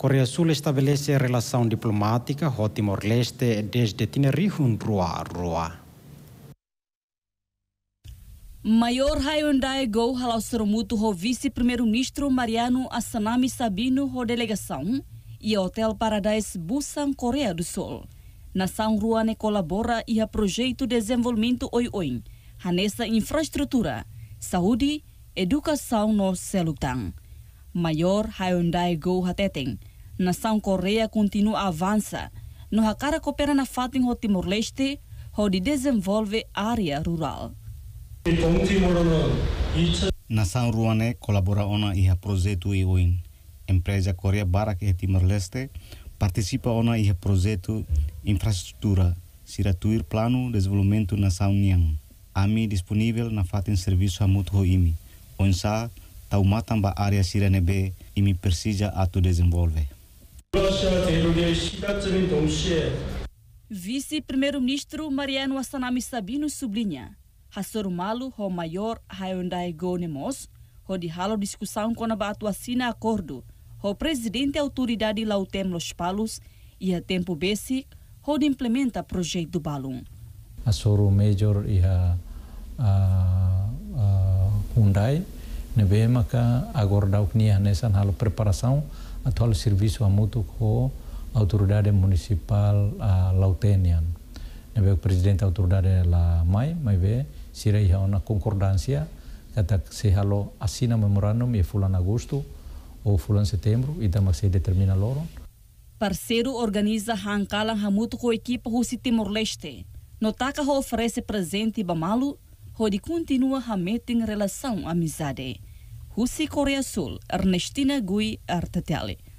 Coreia Sul estabelece relação diplomática com Timor-Leste desde Tinerihun, Rua, Rua. Maior Hyundai Go Halausromuto o vice-primeiro-ministro Mariano Asanami Sabino a delegação e o Hotel Paradise Busan, Coreia do Sul. Nação Ruane colabora e a projeto de desenvolvimento OIOIN, nessa Infraestrutura, Saúde, Educação no Selutang. Maior Hyundai Go Hateteng nação Coreia continua a avança no Hakara coopera na Fatim ho Timor-Leste, onde desenvolve área rural. Nação Ruané colabora ona iha projeto IOIN. Empresa Coreia Barak e Timor-Leste participa ona iha projeto infraestrutura, siratuir plano de desenvolvimento nação Niang. Ami disponível na Fatim serviço a mutuo IMI. Onsa taumatan ba área siranebe IMI precisa ato desenvolve. Vice-Primeiro-Ministro Mariano Assanami Sabino sublinha Hassor Malu, o maior Hyundai Gonemos, o de halo discussão a batu assina acordo, o presidente autoridade lautem los palos e a tempo basic, o de implementa projeto do balão. Hassor Major e a, a, Hyundai, nebema agora da nia nessa halo preparação, atau al serviço a muito com a autoridade municipal a Lautenian. Nebe presidente autoridade é la mai, mai ve sira ia una concordância kata se halo assina memorandum e fulan agosto ou fulan setembro e tamak se determina loro. Parceiro organiza Hankalan Hamuto com a equipe Rússia Timor-Leste. Notaka oferece presente Bamalu, onde continua a meter em relação à amizade. husi Korea Sul Ernestina Gui Artetiale.